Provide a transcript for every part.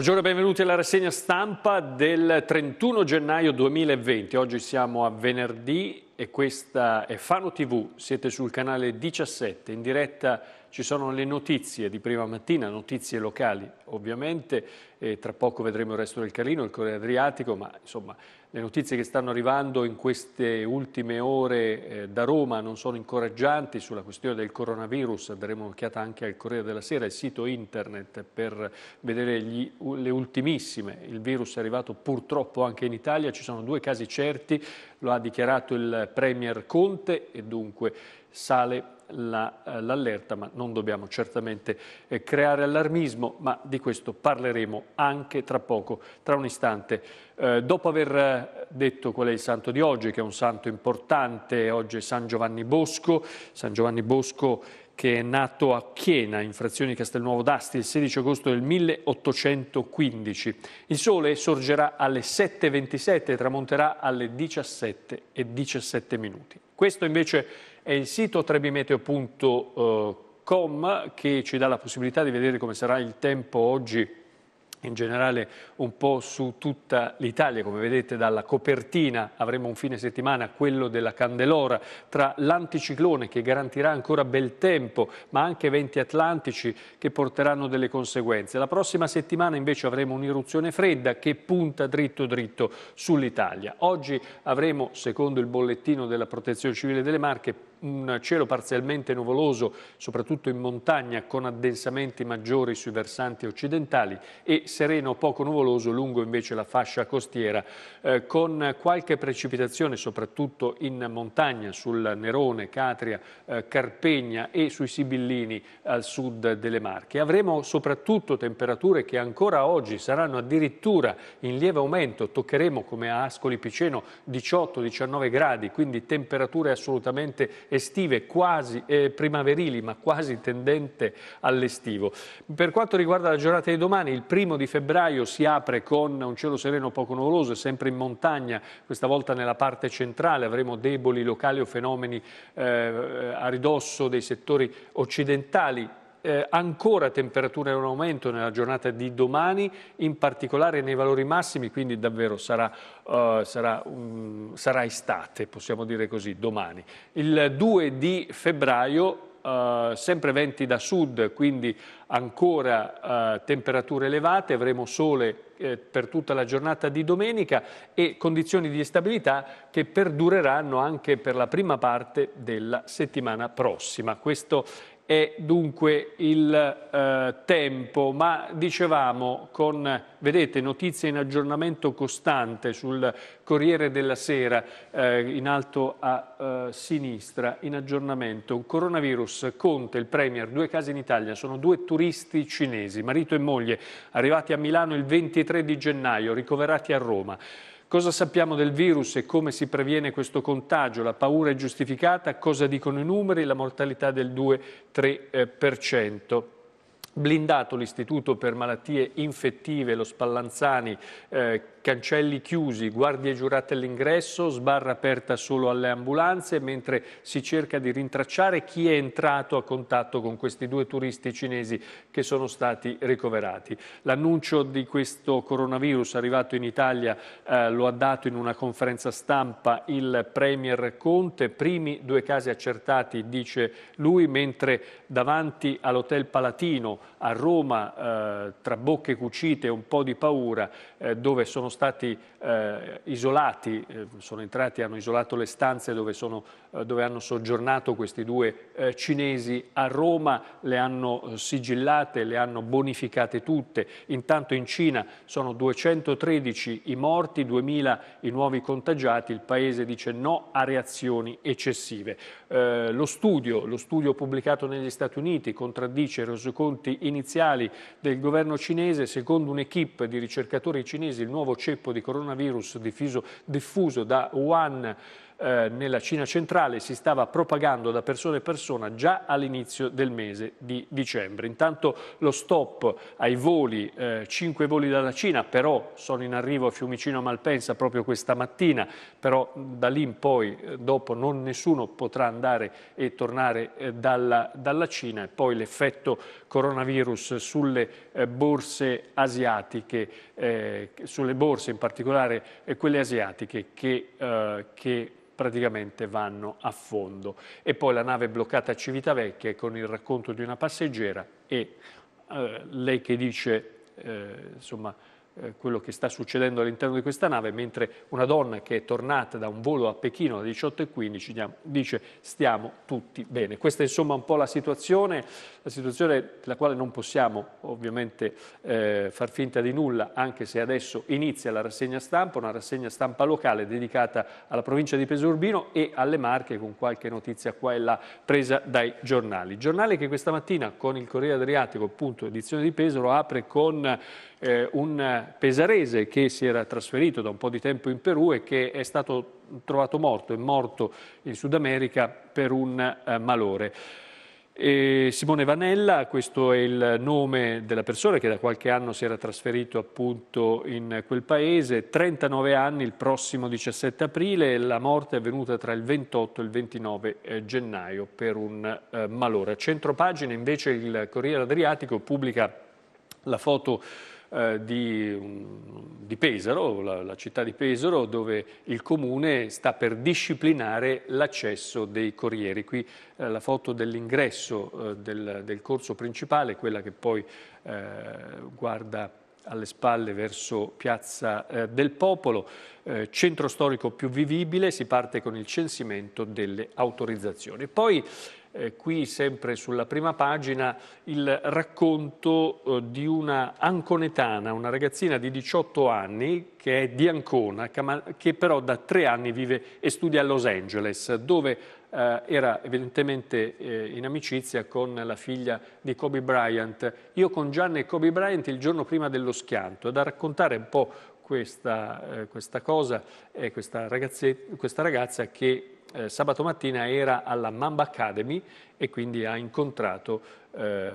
Buongiorno e benvenuti alla rassegna stampa del 31 gennaio 2020. Oggi siamo a venerdì e questa è Fano TV, siete sul canale 17. In diretta ci sono le notizie di prima mattina, notizie locali ovviamente, tra poco vedremo il resto del Carlino, il Corriere Adriatico, ma insomma le notizie che stanno arrivando in queste ultime ore eh, da Roma non sono incoraggianti sulla questione del coronavirus, daremo un'occhiata anche al Corriere della Sera, il sito internet per vedere gli, le ultimissime. Il virus è arrivato purtroppo anche in Italia, ci sono due casi certi, lo ha dichiarato il Premier Conte e dunque sale eh, l'allerta, ma non dobbiamo certamente eh, creare allarmismo, ma di questo parleremo anche tra poco, tra un istante. Eh, dopo aver eh, detto qual è il santo di oggi, che è un santo importante, oggi è San Giovanni Bosco, San Giovanni Bosco che è nato a Chiena, in frazione di Castelnuovo d'Asti, il 16 agosto del 1815. Il sole sorgerà alle 7.27 e tramonterà alle 17.17 17 minuti. Questo invece è il sito trebimeteo.com che ci dà la possibilità di vedere come sarà il tempo oggi in generale un po' su tutta l'Italia, come vedete dalla copertina avremo un fine settimana, quello della Candelora, tra l'anticiclone che garantirà ancora bel tempo, ma anche eventi atlantici che porteranno delle conseguenze. La prossima settimana invece avremo un'irruzione fredda che punta dritto dritto sull'Italia. Oggi avremo, secondo il bollettino della Protezione Civile delle Marche, un cielo parzialmente nuvoloso, soprattutto in montagna, con addensamenti maggiori sui versanti occidentali e sereno poco nuvoloso lungo invece la fascia costiera, eh, con qualche precipitazione soprattutto in montagna, sul Nerone, Catria, eh, Carpegna e sui Sibillini al sud delle Marche. Avremo soprattutto temperature che ancora oggi saranno addirittura in lieve aumento, toccheremo come a Ascoli Piceno 18-19 gradi, quindi temperature assolutamente estive, quasi eh, primaverili, ma quasi tendente all'estivo. Per quanto riguarda la giornata di domani, il primo di febbraio si apre con un cielo sereno poco nuvoloso, sempre in montagna, questa volta nella parte centrale avremo deboli locali o fenomeni eh, a ridosso dei settori occidentali eh, ancora temperature in aumento nella giornata di domani, in particolare nei valori massimi, quindi davvero sarà, uh, sarà, um, sarà estate, possiamo dire così, domani. Il 2 di febbraio Uh, sempre venti da sud, quindi ancora uh, temperature elevate, avremo sole eh, per tutta la giornata di domenica e condizioni di stabilità che perdureranno anche per la prima parte della settimana prossima. Questo è dunque il eh, tempo, ma dicevamo con, vedete, notizie in aggiornamento costante sul Corriere della Sera, eh, in alto a eh, sinistra, in aggiornamento, coronavirus, Conte, il Premier, due casi in Italia, sono due turisti cinesi, marito e moglie, arrivati a Milano il 23 di gennaio, ricoverati a Roma. Cosa sappiamo del virus e come si previene questo contagio? La paura è giustificata? Cosa dicono i numeri? La mortalità del 2-3% blindato l'Istituto per malattie infettive, lo Spallanzani, eh, cancelli chiusi, guardie giurate all'ingresso, sbarra aperta solo alle ambulanze, mentre si cerca di rintracciare chi è entrato a contatto con questi due turisti cinesi che sono stati ricoverati. L'annuncio di questo coronavirus arrivato in Italia eh, lo ha dato in una conferenza stampa il Premier Conte, primi due casi accertati, dice lui, mentre davanti all'Hotel Palatino a Roma eh, tra bocche cucite e un po' di paura, eh, dove sono stati eh, isolati, eh, sono entrati, hanno isolato le stanze dove, sono, eh, dove hanno soggiornato questi due cinesi a Roma, le hanno sigillate, le hanno bonificate tutte. Intanto in Cina sono 213 i morti, 2000 i nuovi contagiati, il Paese dice no a reazioni eccessive. Lo studio, lo studio pubblicato negli Stati Uniti contraddice i resoconti iniziali del governo cinese, secondo un'equipe di ricercatori cinesi, il nuovo ceppo di coronavirus diffuso, diffuso da Wuhan eh, nella Cina centrale si stava propagando da persona a persona già all'inizio del mese di dicembre. Intanto lo stop ai voli, eh, 5 voli dalla Cina, però sono in arrivo a Fiumicino a Malpensa proprio questa mattina, però da lì in poi eh, dopo non nessuno potrà andare e tornare eh, dalla, dalla, Cina e poi l'effetto coronavirus sulle eh, borse asiatiche, sulle borse in particolare quelle asiatiche che, che praticamente vanno a fondo. E poi la nave bloccata a Civitavecchia con il racconto di una passeggera e eh, lei che dice, eh, insomma, eh, quello che sta succedendo all'interno di questa nave, mentre una donna che è tornata da un volo a Pechino alle 18.15 dice stiamo tutti bene. Questa è insomma un po' la situazione, la situazione della quale non possiamo ovviamente eh, far finta di nulla, anche se adesso inizia la rassegna stampa, una rassegna stampa locale dedicata alla provincia di Pesurbino e alle Marche con qualche notizia qua e là presa dai giornali. Giornale che questa mattina con il Corriere Adriatico, appunto edizione di Pesaro, apre con eh, un pesarese che si era trasferito da un po' di tempo in Perù e che è stato trovato morto, è morto in Sud America per un eh, malore. E Simone Vanella, questo è il nome della persona che da qualche anno si era trasferito appunto in quel paese, 39 anni il prossimo 17 aprile, la morte è avvenuta tra il 28 e il 29 eh, gennaio per un eh, malore. A centro centropagina invece il Corriere Adriatico pubblica la foto eh, di, di, Pesaro, la, la città di Pesaro, dove il comune sta per disciplinare l'accesso dei corrieri. Qui eh, la foto dell'ingresso eh, del, del, corso principale, quella che poi eh, guarda alle spalle verso Piazza eh, del Popolo, eh, centro storico più vivibile, si parte con il censimento delle autorizzazioni. Poi eh, qui sempre sulla prima pagina il racconto eh, di una anconetana, una ragazzina di 18 anni che è di Ancona, che però da tre anni vive e studia a Los Angeles, dove eh, era evidentemente eh, in amicizia con la figlia di Kobe Bryant. Io con Gianni e Kobe Bryant il giorno prima dello schianto, è da raccontare un po' questa, eh, questa cosa, questa, questa ragazza che eh, sabato mattina era alla Mamba Academy e quindi ha incontrato, eh,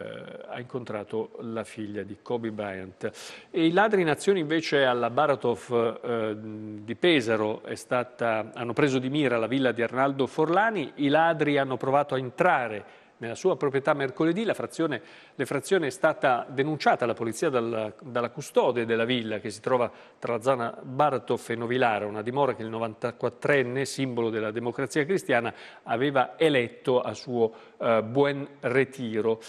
ha incontrato la figlia di Kobe Bryant. E I ladri in azione invece alla Baratov eh, di Pesaro stata, hanno preso di mira la villa di Arnaldo Forlani, i ladri hanno provato a entrare nella sua proprietà mercoledì. La Frazione, frazione, è stata denunciata alla polizia dal, dalla custode della villa che si trova tra la zona Bartoff e Novilara, una dimora che il 94enne, simbolo della democrazia cristiana, aveva eletto a suo eh, buon retiro.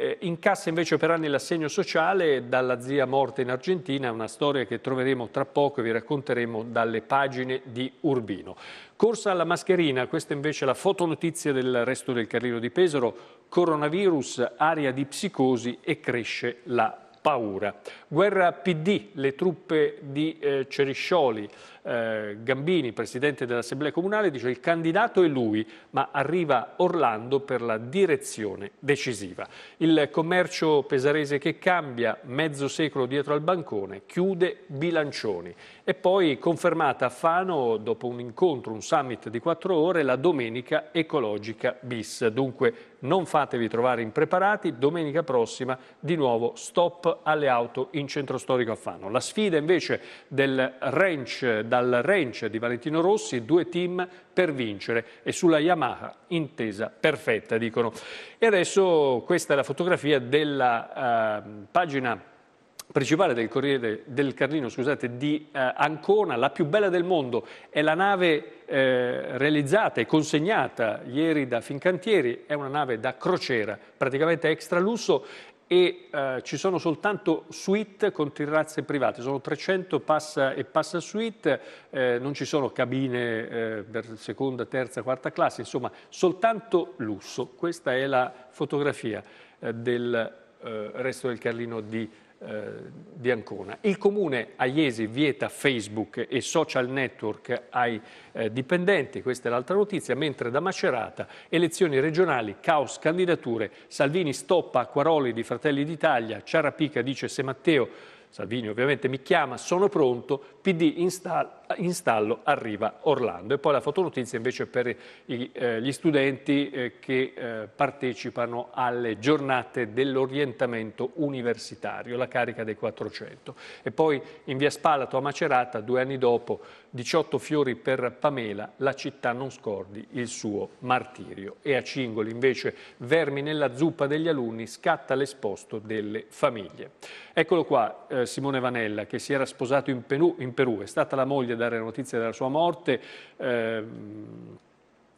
Eh, incassa invece per anni l'assegno sociale dalla zia morta in Argentina, una storia che troveremo tra poco e vi racconteremo dalle pagine di Urbino. Corsa alla mascherina, questa invece è la fotonotizia del resto del Carlino di Pesaro, coronavirus, aria di psicosi e cresce la paura. Guerra PD, le truppe di eh, Ceriscioli, eh, Gambini, presidente dell'Assemblea Comunale, dice il candidato è lui, ma arriva Orlando per la direzione decisiva. Il commercio pesarese che cambia, mezzo secolo dietro al bancone, chiude Bilancioni. E poi confermata a Fano, dopo un incontro, un summit di quattro ore, la domenica ecologica bis. Dunque non fatevi trovare impreparati, domenica prossima di nuovo stop alle auto in centro storico a Fano. La sfida invece del ranch dal ranch di Valentino Rossi, due team per vincere e sulla Yamaha intesa perfetta, dicono. E adesso questa è la fotografia della eh, pagina principale del Corriere del Carlino scusate, di eh, Ancona, la più bella del mondo, è la nave eh, realizzata e consegnata ieri da Fincantieri, è una nave da crociera, praticamente extra lusso e eh, ci sono soltanto suite con terrazze private, sono 300 passa e passa suite, eh, non ci sono cabine eh, per seconda, terza, quarta classe, insomma soltanto lusso. Questa è la fotografia eh, del eh, resto del Carlino di eh, di Ancona. Il comune a Iesi vieta Facebook e social network ai eh, dipendenti, questa è l'altra notizia, mentre da Macerata elezioni regionali, caos candidature, Salvini stoppa a Quaroli di Fratelli d'Italia, Ciarapica dice se Matteo, Salvini ovviamente mi chiama, sono pronto, PD installa in stallo arriva Orlando. E poi la fotonotizia invece per i, eh, gli studenti eh, che eh, partecipano alle giornate dell'orientamento universitario, la carica dei 400. E poi in via Spalato a Macerata, due anni dopo, 18 fiori per Pamela, la città non scordi il suo martirio. E a Cingoli invece vermi nella zuppa degli alunni, scatta l'esposto delle famiglie. Eccolo qua eh, Simone Vanella che si era sposato in, Penù, in Perù, è stata la moglie dare notizie della sua morte. Eh,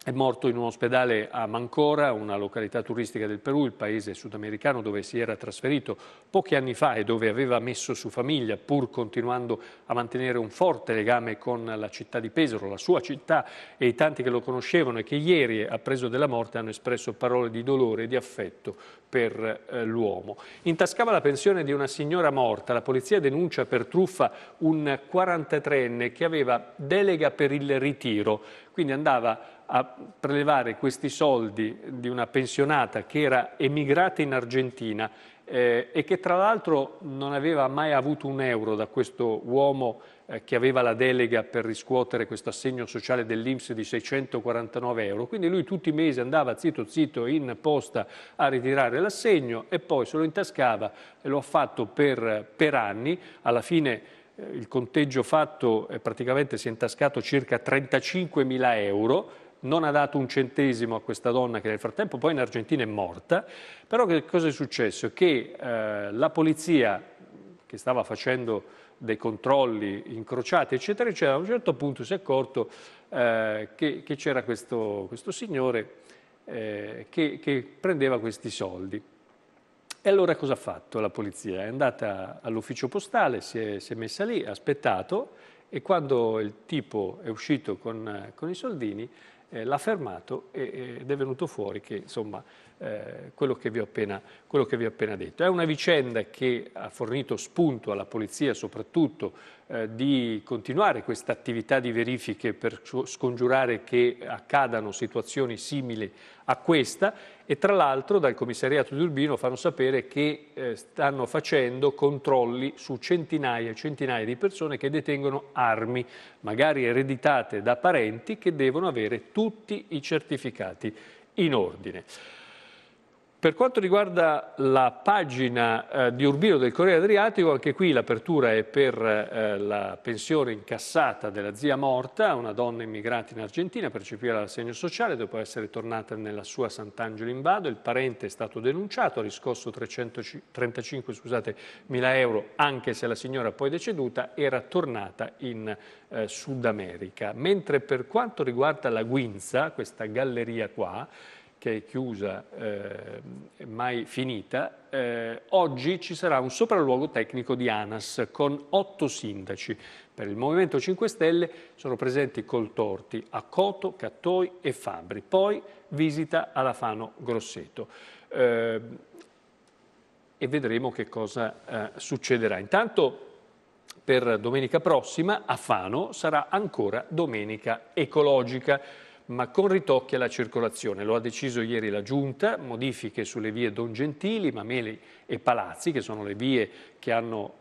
è morto in un ospedale a Mancora, una località turistica del Perù, il paese sudamericano dove si era trasferito pochi anni fa e dove aveva messo su famiglia, pur continuando a mantenere un forte legame con la città di Pesaro, la sua città e i tanti che lo conoscevano e che ieri, appreso della morte, hanno espresso parole di dolore e di affetto per eh, l'uomo. Intascava la pensione di una signora morta. La polizia denuncia per truffa un 43enne che aveva delega per il ritiro, quindi andava a prelevare questi soldi di una pensionata che era emigrata in Argentina eh, e che tra l'altro non aveva mai avuto un euro da questo uomo eh, che aveva la delega per riscuotere questo assegno sociale dell'Inps di 649 euro. Quindi lui tutti i mesi andava zitto zitto in posta a ritirare l'assegno e poi se lo intascava e lo ha fatto per, per anni. Alla fine eh, il conteggio fatto eh, praticamente si è intascato circa 35 mila euro non ha dato un centesimo a questa donna che nel frattempo poi in Argentina è morta, però che cosa è successo? Che eh, la polizia che stava facendo dei controlli incrociati, eccetera, eccetera, a un certo punto si è accorto eh, che, che c'era questo, questo, signore eh, che, che prendeva questi soldi. E allora cosa ha fatto la polizia? È andata all'ufficio postale, si è, si è, messa lì, ha aspettato e quando il tipo è uscito con, con i soldini eh, l'ha fermato e, ed è venuto fuori che insomma, eh, quello, che appena, quello che vi ho appena detto. È una vicenda che ha fornito spunto alla polizia soprattutto eh, di continuare questa attività di verifiche per scongiurare che accadano situazioni simili a questa e tra l'altro dal commissariato di Urbino fanno sapere che eh, stanno facendo controlli su centinaia e centinaia di persone che detengono armi, magari ereditate da parenti che devono avere tutti i certificati in ordine. Per quanto riguarda la pagina eh, di Urbino del Corriere Adriatico, anche qui l'apertura è per eh, la pensione incassata della zia morta, una donna immigrata in Argentina, percepiva l'assegno sociale dopo essere tornata nella sua Sant'Angelo in Vado. Il parente è stato denunciato, ha riscosso 335 scusate, mila euro, anche se la signora poi deceduta era tornata in eh, Sud America. Mentre per quanto riguarda la Guinza, questa galleria qua, che è chiusa, eh, mai finita, eh, oggi ci sarà un sopralluogo tecnico di ANAS con otto sindaci. Per il Movimento 5 Stelle sono presenti Coltorti, Accoto, Cattoi e Fabri. Poi visita alla Fano Grosseto. Eh, e vedremo che cosa eh, succederà. Intanto per domenica prossima a Fano sarà ancora domenica ecologica ma con ritocchi alla circolazione. Lo ha deciso ieri la Giunta, modifiche sulle vie Don Gentili, Mameli e Palazzi, che sono le vie che hanno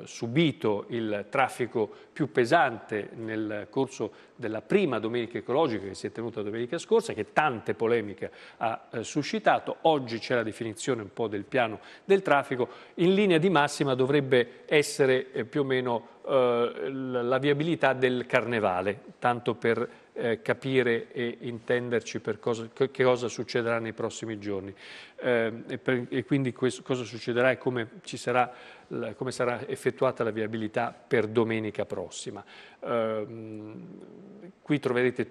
eh, subito il traffico più pesante nel corso della prima domenica ecologica che si è tenuta domenica scorsa, che tante polemiche ha eh, suscitato. Oggi c'è la definizione un po' del piano del traffico. In linea di massima dovrebbe essere eh, più o meno eh, la viabilità del carnevale, tanto per eh, capire e intenderci per cosa, che cosa succederà nei prossimi giorni eh, e, per, e, quindi questo, cosa succederà e come, sarà, come, sarà, effettuata la viabilità per domenica prossima. Eh, qui troverete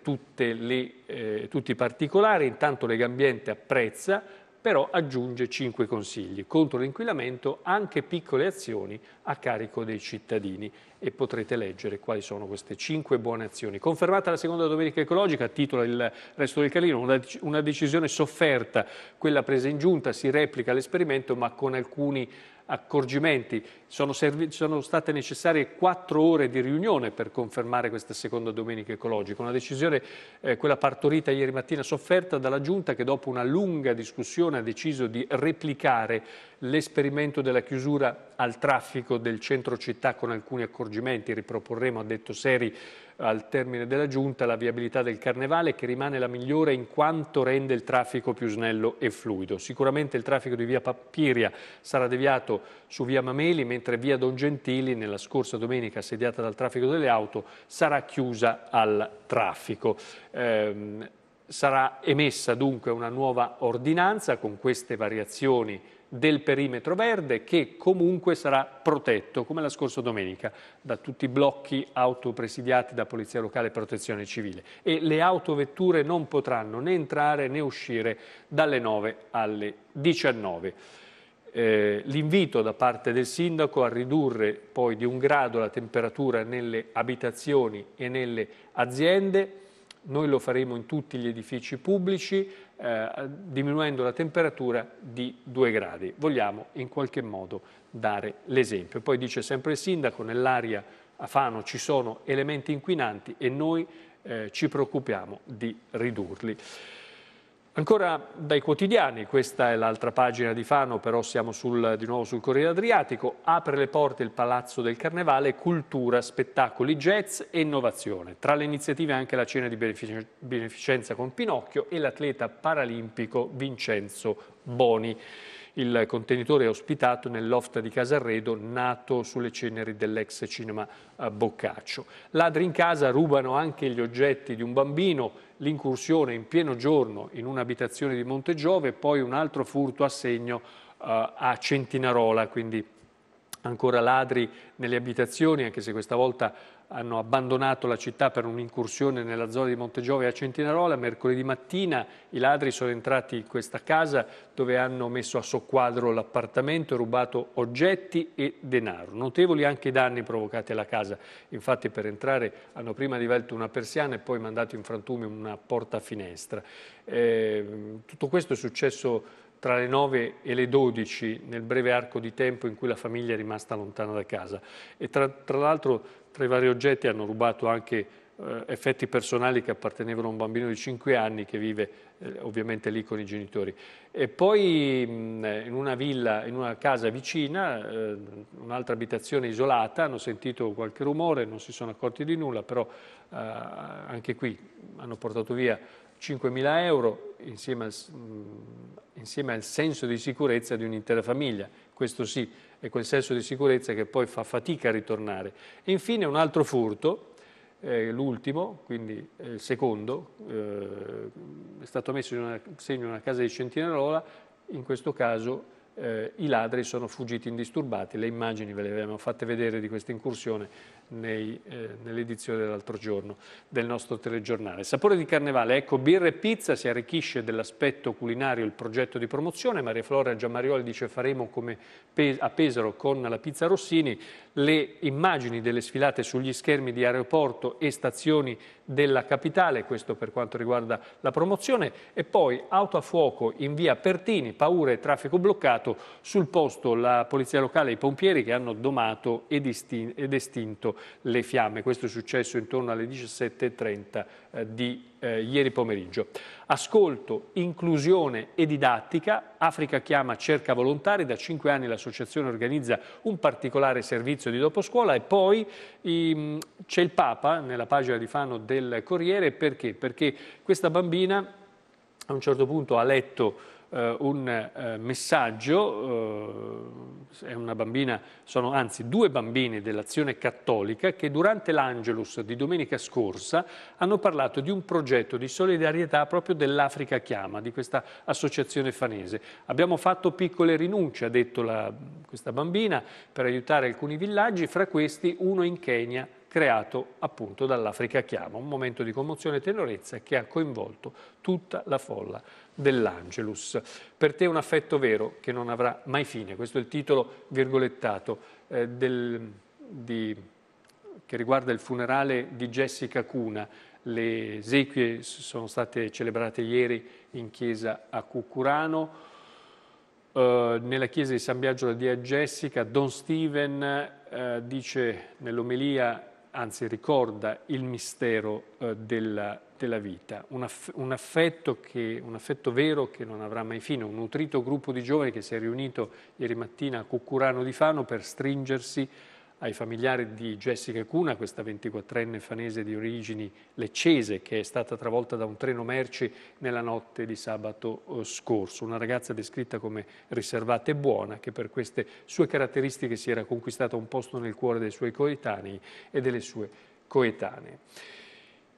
le, eh, tutti i particolari, intanto Legambiente apprezza però aggiunge cinque consigli contro l'inquinamento, anche piccole azioni a carico dei cittadini e potrete leggere quali sono queste cinque buone azioni. Confermata la seconda domenica ecologica, titola il resto del Carlino, una decisione sofferta, quella presa in giunta, si replica l'esperimento ma con alcuni accorgimenti. Sono, serv- sono, state necessarie quattro ore di riunione per confermare questa seconda domenica ecologica, una decisione, eh, quella partorita ieri mattina, sofferta dalla Giunta che dopo una lunga discussione ha deciso di replicare l'esperimento della chiusura al traffico del centro città con alcuni accorgimenti. Riproporremo, ha detto Seri, al termine della giunta la viabilità del Carnevale che rimane la migliore in quanto rende il traffico più snello e fluido. Sicuramente il traffico di via Papiria sarà deviato su via Mameli mentre via Don Gentili nella scorsa domenica assediata dal traffico delle auto sarà chiusa al traffico. Ehm, sarà emessa dunque una nuova ordinanza con queste variazioni del perimetro verde che comunque sarà protetto, come la scorsa domenica, da tutti i blocchi autopresidiati da Polizia Locale e Protezione Civile e le autovetture non potranno né entrare né uscire dalle 9 alle 19. Eh, L'invito da parte del Sindaco a ridurre poi di un grado la temperatura nelle abitazioni e nelle aziende, noi lo faremo in tutti gli edifici pubblici, eh, diminuendo la temperatura di 2 gradi. Vogliamo in qualche modo dare l'esempio. Poi dice sempre il sindaco, nell'aria a Fano ci sono elementi inquinanti e noi eh, ci preoccupiamo di ridurli. Ancora dai quotidiani, questa è l'altra pagina di Fano, però siamo sul, di nuovo sul Corriere Adriatico, apre le porte il Palazzo del Carnevale, cultura, spettacoli, jazz e innovazione. Tra le iniziative anche la cena di beneficenza con Pinocchio e l'atleta paralimpico Vincenzo Boni. Il contenitore è ospitato nel loft di Casarredo, nato sulle ceneri dell'ex cinema eh, Boccaccio. Ladri in casa rubano anche gli oggetti di un bambino, l'incursione in pieno giorno in un'abitazione di Montegiove e poi un altro furto a segno eh, a Centinarola, quindi ancora ladri nelle abitazioni, anche se questa volta hanno abbandonato la città per un'incursione nella zona di Montegiovi a Centinarola. Mercoledì mattina i ladri sono entrati in questa casa dove hanno messo a soqquadro l'appartamento e rubato oggetti e denaro. Notevoli anche i danni provocati alla casa. Infatti per entrare hanno prima divelto una persiana e poi mandato in frantumi una porta a finestra. Eh, tutto questo è successo tra le 9 e le 12 nel breve arco di tempo in cui la famiglia è rimasta lontana da casa. E tra, tra l'altro tra i vari oggetti hanno rubato anche eh, effetti personali che appartenevano a un bambino di 5 anni che vive eh, ovviamente lì con i genitori. E poi mh, eh, in una villa, in una casa vicina, eh, un'altra abitazione isolata, hanno sentito qualche rumore, non si sono accorti di nulla, però eh, anche qui hanno portato via 5.000 euro insieme al, mm, insieme al, senso di sicurezza di un'intera famiglia. Questo sì, è quel senso di sicurezza che poi fa fatica a ritornare. E infine un altro furto, eh, l'ultimo, quindi eh, il secondo, eh, è stato messo in una, segno una casa di Centinarola, in questo caso eh, i ladri sono fuggiti indisturbati, le immagini ve le avevamo fatte vedere di questa incursione, nei, eh, nell'edizione dell'altro giorno del nostro telegiornale. Sapore di carnevale, ecco birra e pizza, si arricchisce dell'aspetto culinario il progetto di promozione, Maria Flora Giammarioli dice faremo come a Pesaro con la pizza Rossini, le immagini delle sfilate sugli schermi di aeroporto e stazioni della capitale, questo per quanto riguarda la promozione, e poi auto a fuoco in via Pertini, paure e traffico bloccato, sul posto la polizia locale e i pompieri che hanno domato ed estinto le fiamme. Questo è successo intorno alle 17.30 eh, di eh, ieri pomeriggio. Ascolto, inclusione e didattica. Africa Chiama cerca volontari. Da cinque anni l'associazione organizza un particolare servizio di doposcuola e poi ehm, c'è il Papa nella pagina di Fano del Corriere. Perché? Perché questa bambina a un certo punto ha letto eh, un eh, messaggio, eh, bambina, sono anzi due bambine dell'azione cattolica che durante l'Angelus di domenica scorsa hanno parlato di un progetto di solidarietà proprio dell'Africa Chiama, di questa associazione fanese. Abbiamo fatto piccole rinunce, ha detto la, questa bambina, per aiutare alcuni villaggi, fra questi uno in Kenya creato appunto dall'Africa Chiama, un momento di commozione e tenorezza che ha coinvolto tutta la folla dell'Angelus. Per te un affetto vero che non avrà mai fine, questo è il titolo virgolettato eh, del, di, che riguarda il funerale di Jessica Cuna. Le esequie sono state celebrate ieri in chiesa a Cucurano. Uh, nella chiesa di San Biagio di Jessica, Don Steven uh, dice nell'omelia anzi ricorda il mistero eh, della, della, vita, un, aff- un, affetto che, un, affetto vero che non avrà mai fine, un nutrito gruppo di giovani che si è riunito ieri mattina a Cuccurano di Fano per stringersi ai familiari di Jessica Cuna, questa 24enne fanese di origini leccese che è stata travolta da un treno merci nella notte di sabato eh, scorso. Una ragazza descritta come riservata e buona che per queste sue caratteristiche si era conquistata un posto nel cuore dei suoi coetanei e delle sue coetanee.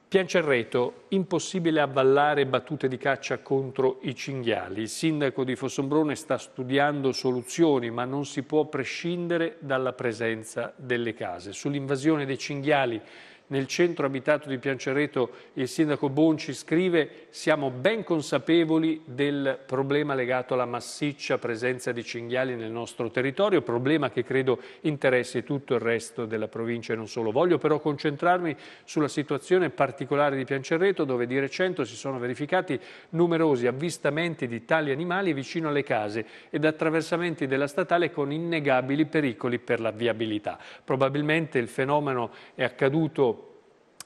Piancerreto, impossibile avvallare battute di caccia contro i cinghiali. Il sindaco di Fossombrone sta studiando soluzioni, ma non si può prescindere dalla presenza delle case. Sull'invasione dei cinghiali nel centro abitato di Piancereto il sindaco Bonci scrive siamo ben consapevoli del problema legato alla massiccia presenza di cinghiali nel nostro territorio, problema che credo interessi tutto il resto della provincia e non solo. Voglio però concentrarmi sulla situazione particolare di Piancereto dove di recente si sono verificati numerosi avvistamenti di tali animali vicino alle case ed attraversamenti della statale con innegabili pericoli per la viabilità. Probabilmente il fenomeno è accaduto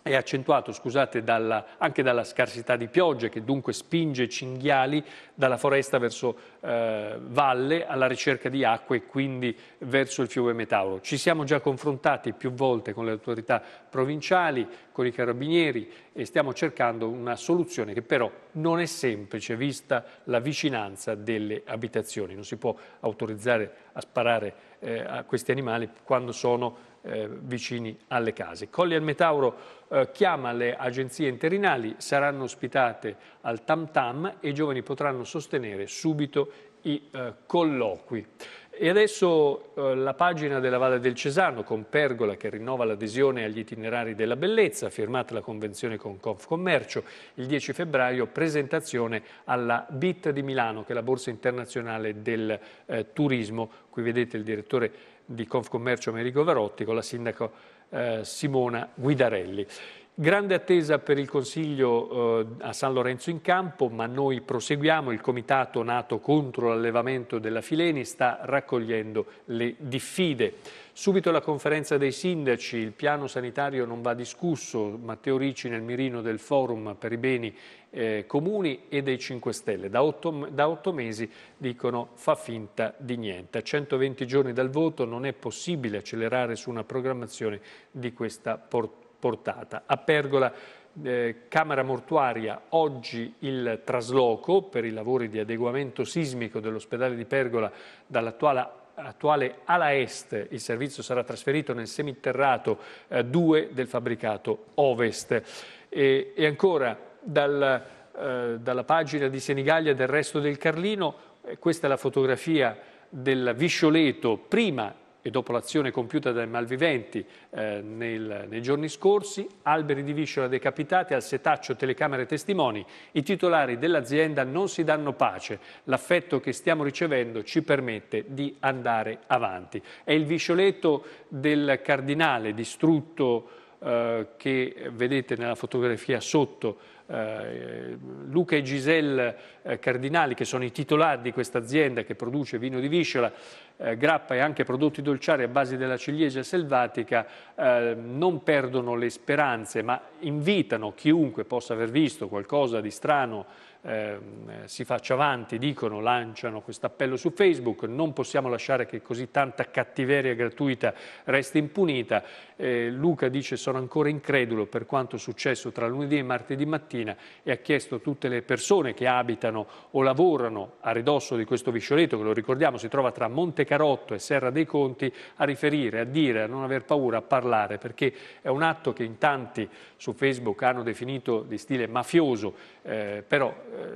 è accentuato scusate, dalla, anche dalla scarsità di piogge che dunque spinge cinghiali dalla foresta verso eh, valle alla ricerca di acqua e quindi verso il fiume Metauro. Ci siamo già confrontati più volte con le autorità provinciali, con i carabinieri e stiamo cercando una soluzione che però non è semplice vista la vicinanza delle abitazioni. Non si può autorizzare a sparare eh, a questi animali quando sono eh, vicini alle case. Colli al Metauro eh, chiama le agenzie interinali, saranno ospitate al Tam Tam e i giovani potranno sostenere subito i eh, colloqui. E adesso eh, la pagina della Valle del Cesano con Pergola che rinnova l'adesione agli itinerari della bellezza, firmata la convenzione con Confcommercio, il 10 febbraio presentazione alla BIT di Milano che è la borsa internazionale del eh, turismo, qui vedete il direttore di Confcommercio Merigo Verotti con la sindaco eh, Simona Guidarelli. Grande attesa per il Consiglio eh, a San Lorenzo in campo, ma noi proseguiamo. Il comitato nato contro l'allevamento della Fileni sta raccogliendo le diffide. Subito la conferenza dei sindaci, il piano sanitario non va discusso, Matteo Ricci nel mirino del forum per i beni eh, comuni e dei 5 Stelle. Da otto, da otto mesi dicono fa finta di niente. A 120 giorni dal voto non è possibile accelerare su una programmazione di questa portata portata. A Pergola, eh, Camera Mortuaria, oggi il trasloco per i lavori di adeguamento sismico dell'ospedale di Pergola dall'attuale attuale ala est, il servizio sarà trasferito nel seminterrato 2 eh, del fabbricato ovest. E, e ancora dal, eh, dalla pagina di Senigallia del resto del Carlino, eh, questa è la fotografia del Viscioleto prima e dopo l'azione compiuta dai malviventi eh, nel, nei giorni scorsi, alberi di viscera decapitati, al setaccio telecamere testimoni, i titolari dell'azienda non si danno pace, l'affetto che stiamo ricevendo ci permette di andare avanti. È il viscioletto del cardinale distrutto eh, che vedete nella fotografia sotto, eh, Luca e Giselle eh, cardinali che sono i titolari di questa azienda che produce vino di Visciola, eh, grappa e anche prodotti dolciari a base della ciliegia selvatica, eh, non perdono le speranze ma invitano chiunque possa aver visto qualcosa di strano ehm, si faccia avanti, dicono, lanciano questo appello su Facebook, non possiamo lasciare che così tanta cattiveria gratuita resti impunita. Eh, Luca dice sono ancora incredulo per quanto successo tra lunedì e martedì mattina e ha chiesto a tutte le persone che abitano abitano o lavorano a ridosso di questo viscioletto, che lo ricordiamo si trova tra Monte Carotto e Serra dei Conti, a riferire, a dire, a non aver paura, a parlare, perché è un atto che in tanti su Facebook hanno definito di stile mafioso, eh, però eh,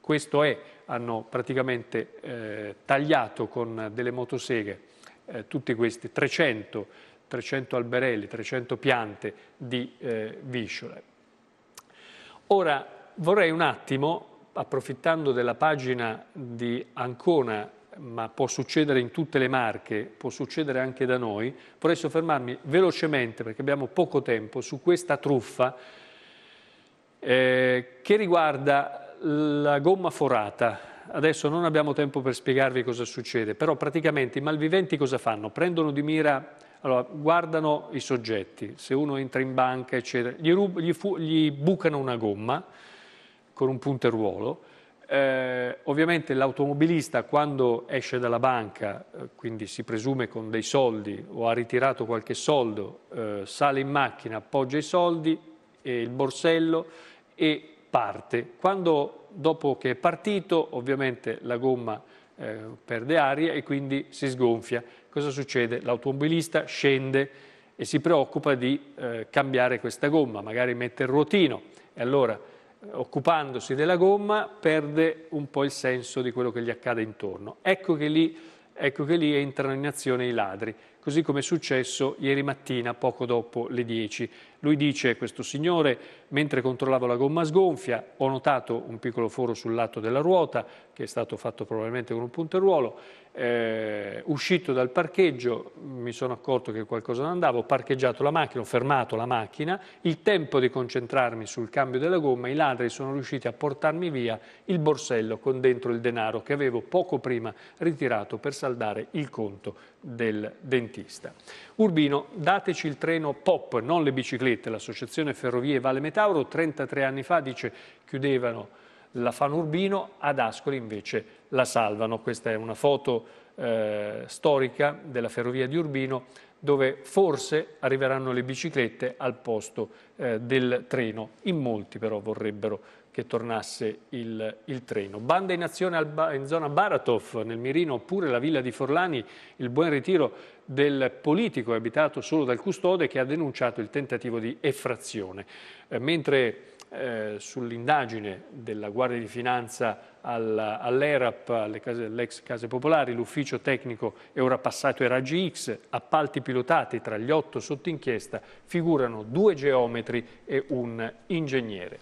questo è, hanno praticamente eh, tagliato con delle motoseghe eh, tutti questi 300, 300 alberelli, 300 piante di eh, visciole. Ora vorrei un attimo approfittando della pagina di Ancona, ma può succedere in tutte le marche, può succedere anche da noi, vorrei soffermarmi velocemente, perché abbiamo poco tempo, su questa truffa eh, che riguarda la gomma forata. Adesso non abbiamo tempo per spiegarvi cosa succede, però praticamente i malviventi cosa fanno? Prendono di mira allora, guardano i soggetti, se uno entra in banca, eccetera, gli, rub- gli, fu- gli bucano una gomma, con un punteruolo. Eh, ovviamente l'automobilista quando esce dalla banca, eh, quindi si presume con dei soldi o ha ritirato qualche soldo, eh, sale in macchina, appoggia i soldi, e il borsello e parte. Quando dopo che è partito ovviamente la gomma eh, perde aria e quindi si sgonfia. Cosa succede? L'automobilista scende e si preoccupa di eh, cambiare questa gomma, magari mette il ruotino e allora occupandosi della gomma, perde un po' il senso di quello che gli accade intorno. Ecco che lì, ecco che lì entrano in azione i ladri così come è successo ieri mattina poco dopo le 10. Lui dice, questo signore, mentre controllavo la gomma sgonfia ho notato un piccolo foro sul lato della ruota, che è stato fatto probabilmente con un punteruolo, eh, uscito dal parcheggio mi sono accorto che qualcosa non andava, ho parcheggiato la macchina, ho fermato la macchina, il tempo di concentrarmi sul cambio della gomma, i ladri sono riusciti a portarmi via il borsello con dentro il denaro che avevo poco prima ritirato per saldare il conto del dentista dentista. Urbino, dateci il treno POP, non le biciclette. L'associazione Ferrovie Vale Metauro 33 anni fa dice chiudevano la Fanurbino, ad Ascoli invece la salvano. Questa è una foto eh, storica della ferrovia di Urbino dove forse arriveranno le biciclette al posto eh, del treno. In molti però vorrebbero che tornasse il, il treno. Banda in azione al, in zona Baratov, nel Mirino, oppure la villa di Forlani, il buon ritiro del politico abitato solo dal custode che ha denunciato il tentativo di effrazione. Eh, mentre eh, sull'indagine della Guardia di Finanza all'ERAP, alle all'ex Case Popolari, l'ufficio tecnico è ora passato ai Raggi X, appalti pilotati tra gli otto sotto inchiesta, figurano due geometri e un ingegnere.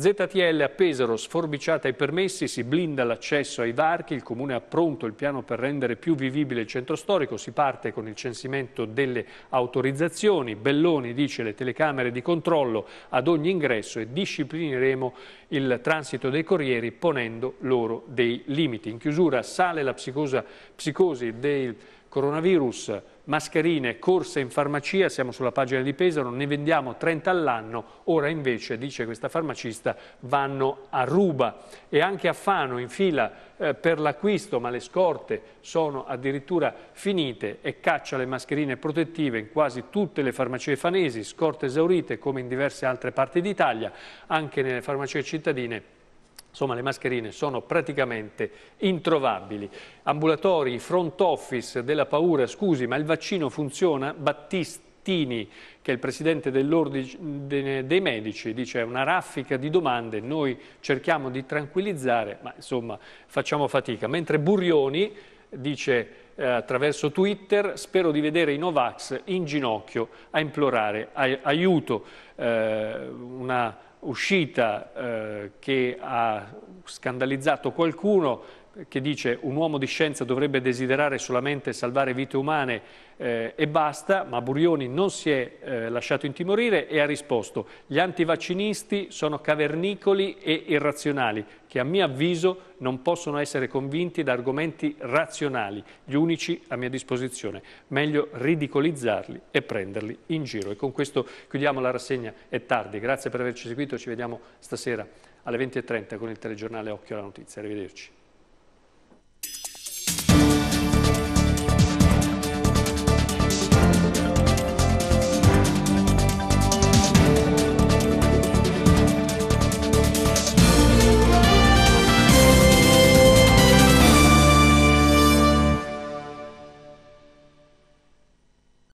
ZTL a Pesaro, sforbiciata i permessi, si blinda l'accesso ai varchi, il Comune ha pronto il piano per rendere più vivibile il centro storico, si parte con il censimento delle autorizzazioni, Belloni dice le telecamere di controllo ad ogni ingresso e disciplineremo il transito dei corrieri ponendo loro dei limiti. In chiusura sale la psicosa, psicosi del coronavirus, mascherine, corse in farmacia, siamo sulla pagina di Pesaro, ne vendiamo 30 all'anno, ora invece, dice questa farmacista, vanno a ruba e anche a Fano in fila eh, per l'acquisto, ma le scorte sono addirittura finite e caccia le mascherine protettive in quasi tutte le farmacie fanesi, scorte esaurite come in diverse altre parti d'Italia, anche nelle farmacie cittadine Insomma, le mascherine sono praticamente introvabili. Ambulatori, front office della paura, scusi, ma il vaccino funziona? Battistini, che è il presidente dell'Ordine dei Medici, dice è una raffica di domande, noi cerchiamo di tranquillizzare, ma insomma facciamo fatica. Mentre Burioni dice eh, attraverso Twitter, spero di vedere i Novax in ginocchio a implorare ai aiuto. Eh, una uscita eh, che ha scandalizzato qualcuno che dice un uomo di scienza dovrebbe desiderare solamente salvare vite umane eh, e basta, ma Burioni non si è eh, lasciato intimorire e ha risposto gli antivaccinisti sono cavernicoli e irrazionali che a mio avviso non possono essere convinti da argomenti razionali, gli unici a mia disposizione. Meglio ridicolizzarli e prenderli in giro. E con questo chiudiamo la rassegna, è tardi. Grazie per averci seguito, ci vediamo stasera alle 20.30 con il telegiornale Occhio alla Notizia. Arrivederci.